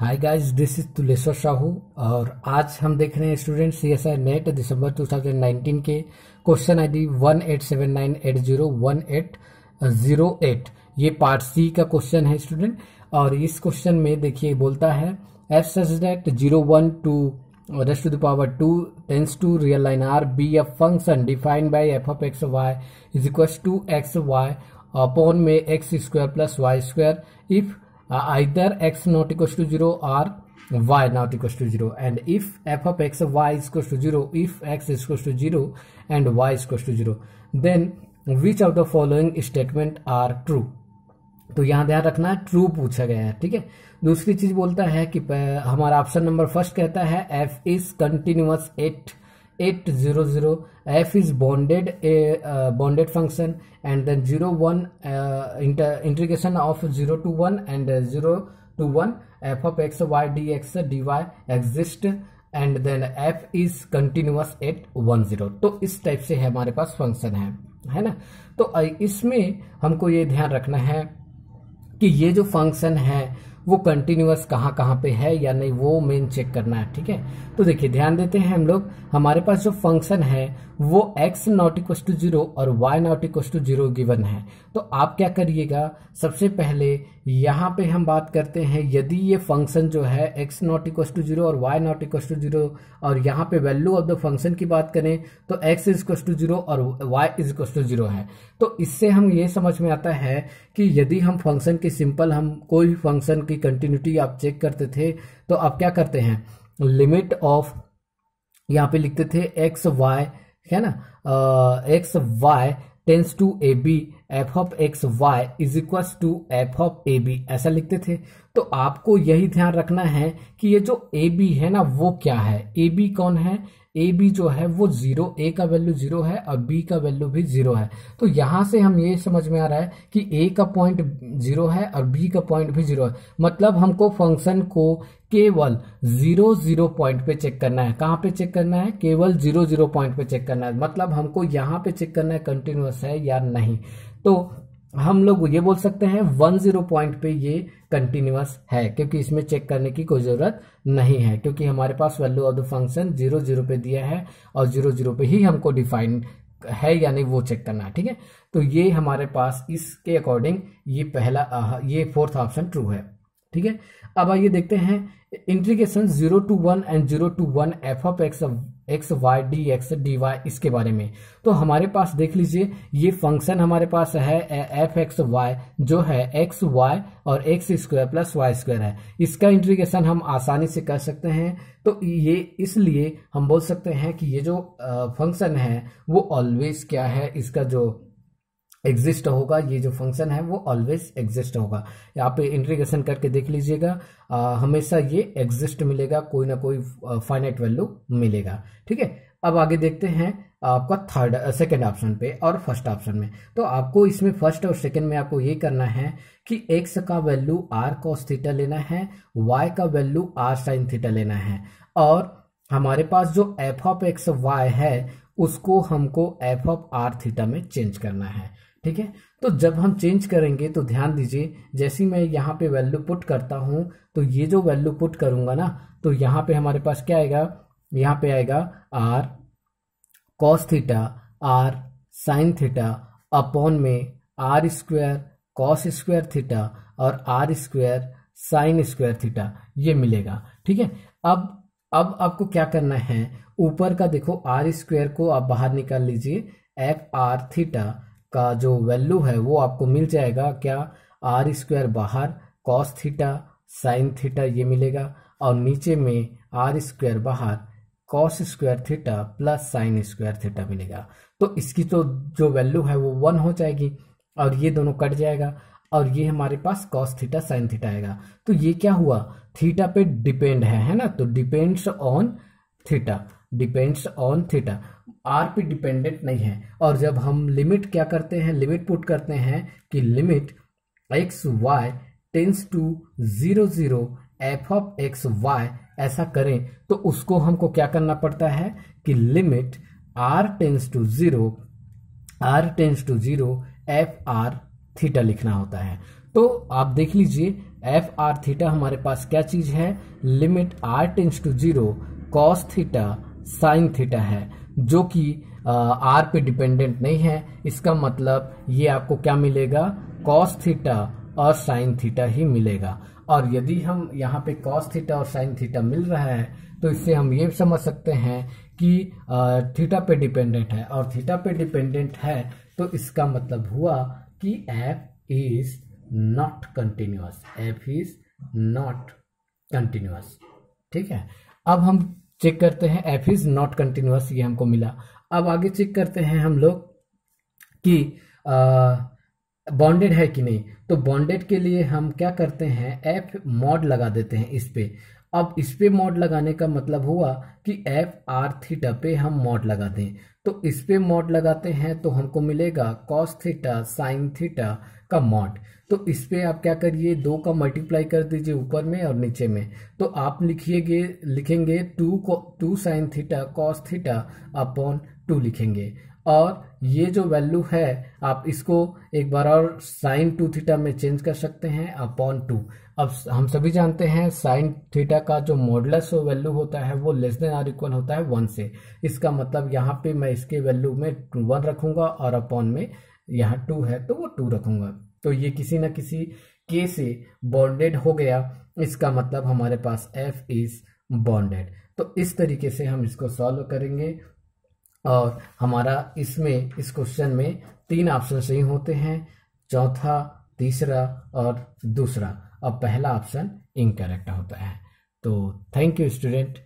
hi guys this is Tuleshwar Sahu और आज हम देख रहे हैं student C S I net December two thousand nineteen के question I D one one eight eight eight seven nine zero zero eight ये part C का question है स्टूडेंट और इस क्वेश्चन में देखिए बोलता है F such that zero one two raised to the power two tends to real line R be a function defined by F of X Y is equal to X Y upon में X square plus Y square if either x not equals to 0 or y not equals to 0 and if f of x of y is equals to 0 if x is equals to 0 and y is equals to 0 then which of the following statement are true तो यहाँ ध्यान रखना है true पूछा गया है ठीक है दूसरी चीज बोलता है कि हमारा ऑप्शन नंबर फर्स्ट कहता है F is continuous at at zero zero F is bounded bounded function and then zero one integration of zero to one and zero to one F of X Y D X D Y exist and then F is continuous at one zero तो इस type से है हमारे पास function है है ना तो इसमें हमको ये ध्यान रखना है कि ये जो फंक्शन है वो कंटिन्यूस कहाँ कहाँ पे है या नहीं वो मेन चेक करना है ठीक है तो देखिए ध्यान देते हैं हम लोग हमारे पास जो फंक्शन है वो x not equal to zero और y not equal to zero given है तो आप क्या करिएगा सबसे पहले यहाँ पे हम बात करते हैं यदि ये फंक्शन जो है x not equal to zero और y not equal to zero और यहाँ पे वैल्यू ऑफ द फंक्शन की बात करें तो x is equal to zero और y is equal to zero है तो इससे हम ये समझ में आता है कि यदि हम फंक्शन की सिंपल हम कोई भी फंक्शन की कंटिन्यूटी आप चेक करते थे तो आप क्या करते हैं लिमिट ऑफ यहाँ पे लिखते थे एक्स वाई है ना X Y tends to A B F of X Y is equals to F of A B ऐसा लिखते थे तो आपको यही ध्यान रखना है कि ये जो ए बी है ना वो क्या है ए बी कौन है ए बी जो है वो जीरो ए का वैल्यू जीरो है और बी का वैल्यू भी जीरो है तो यहां से हम ये समझ में आ रहा है कि ए का पॉइंट जीरो है और बी का पॉइंट भी जीरो है मतलब हमको फंक्शन को केवल जीरो जीरो पॉइंट पे चेक करना है कहाँ पे चेक करना है केवल जीरो जीरो पॉइंट पे चेक करना है मतलब हमको यहाँ पे चेक करना है कंटिन्यूस है या नहीं तो हम लोग ये बोल सकते हैं वन जीरो पॉइंट पे ये कंटिन्यूस है क्योंकि इसमें चेक करने की कोई ज़रूरत नहीं है क्योंकि हमारे पास value of the function zero zero पे दिया है और जीरो जीरो पे ही हमको डिफाइन है या नहीं वो चेक करना है ठीक है तो ये हमारे पास इसके अकॉर्डिंग ये पहला ये फोर्थ ऑप्शन ट्रू है ठीक है अब आइए देखते हैं integration zero to one and zero to one F of X X Y D X D Y इसके बारे में तो हमारे पास देख लीजिए ये फंक्शन हमारे पास है एफ एक्स वाई जो है एक्स वाई और X square plus Y square है इसका इंटीग्रेशन हम आसानी से कर सकते हैं तो ये इसलिए हम बोल सकते हैं कि ये जो फंक्शन है वो ऑलवेज क्या है इसका जो एग्जिस्ट होगा ये जो फंक्शन है वो ऑलवेज एग्जिस्ट होगा यहाँ पे इंट्रीगेशन करके देख लीजिएगा हमेशा ये एग्जिस्ट मिलेगा कोई ना कोई फाइनेट वैल्यू मिलेगा ठीक है अब आगे देखते हैं आपका थर्ड सेकेंड ऑप्शन पे और फर्स्ट ऑप्शन में तो आपको इसमें फर्स्ट और सेकेंड में आपको ये करना है कि एक्स का वैल्यू आर कॉस थीटा लेना है वाई का वैल्यू आर साइन थीटा लेना है और हमारे पास जो एफ ऑफ एक्स वाई है उसको हमको एफ ऑफ आर थीटा में चेंज करना है ठीक है तो जब हम चेंज करेंगे तो ध्यान दीजिए जैसे मैं यहाँ पे वैल्यू पुट करता हूँ तो ये जो वैल्यू पुट करूंगा ना तो यहाँ पे हमारे पास क्या आएगा यहाँ पे आएगा R cos theta R sine theta upon में R square cos square theta और R square sine square theta ये मिलेगा ठीक है अब अब आपको क्या करना है ऊपर का देखो आर स्क्वायर को आप बाहर निकाल लीजिए एफ आर थीटा का जो वैल्यू है वो आपको मिल जाएगा क्या आर स्क्वायर बाहर कॉस थीटा साइन थीटा ये मिलेगा और नीचे में आर स्क्वायर बाहर cos square theta plus sine square theta मिलेगा तो इसकी तो जो वैल्यू है वो वन हो जाएगी और ये दोनों कट जाएगा और ये हमारे पास कॉस थीटा साइन थीटा आएगा तो ये क्या हुआ थीटा पे डिपेंड है है ना तो depends on theta depends on theta R पे डिपेंडेंट नहीं है और जब हम लिमिट क्या करते हैं लिमिट पुट करते हैं कि limit X Y tends to zero zero F of X Y ऐसा करें तो उसको हमको क्या करना पड़ता है कि limit R tends to zero R tends to zero F R theta लिखना होता है तो आप देख लीजिए एफ आर थीटा हमारे पास क्या चीज़ है limit R tends to zero cos theta sine theta है जो कि आर पे डिपेंडेंट नहीं है इसका मतलब ये आपको क्या मिलेगा कॉस थीटा और साइन थीटा ही मिलेगा और यदि हम यहाँ पे कॉस थीटा और साइन थीटा मिल रहा है तो इससे हम ये समझ सकते हैं कि थीटा पे डिपेंडेंट है और थीटा पे डिपेंडेंट है तो इसका मतलब हुआ कि F is not continuous F is not continuous ठीक है अब हम चेक करते हैं एफ इज नॉट कंटिन्यूस ये हमको मिला अब आगे चेक करते हैं हम लोग कि बॉन्डेड है कि नहीं तो बॉन्डेड के लिए हम क्या करते हैं एफ मॉड लगा देते हैं इस पे अब इस पे मॉड लगाने का मतलब हुआ कि एफ आर थीटा पे हम मॉड लगा दें तो इस पे मॉड लगाते हैं तो हमको मिलेगा कॉस थीटा साइन थीटा का मॉड तो इस पे आप क्या करिए दो का मल्टीप्लाई कर दीजिए ऊपर में और नीचे में तो आप लिखिएगे लिखेंगे टू को two sine theta cos theta upon two लिखेंगे और ये जो वैल्यू है आप इसको एक बार और साइन टू थीटा में चेंज कर सकते हैं अपॉन टू अब हम सभी जानते हैं साइन थीटा का जो मॉडलस वैल्यू होता है वो लेस देन आर इक्वल होता है वन से इसका मतलब यहाँ पे मैं इसके वैल्यू में टू वन रखूंगा और अपॉन में यहाँ टू है तो वो टू रखूंगा तो ये किसी ना किसी के से बॉन्डेड हो गया इसका मतलब हमारे पास एफ इज बॉन्डेड तो इस तरीके से हम इसको सॉल्व करेंगे और हमारा इसमें इस क्वेश्चन में तीन ऑप्शन सही होते हैं चौथा तीसरा और दूसरा और पहला ऑप्शन इनकरेक्ट होता है तो थैंक यू स्टूडेंट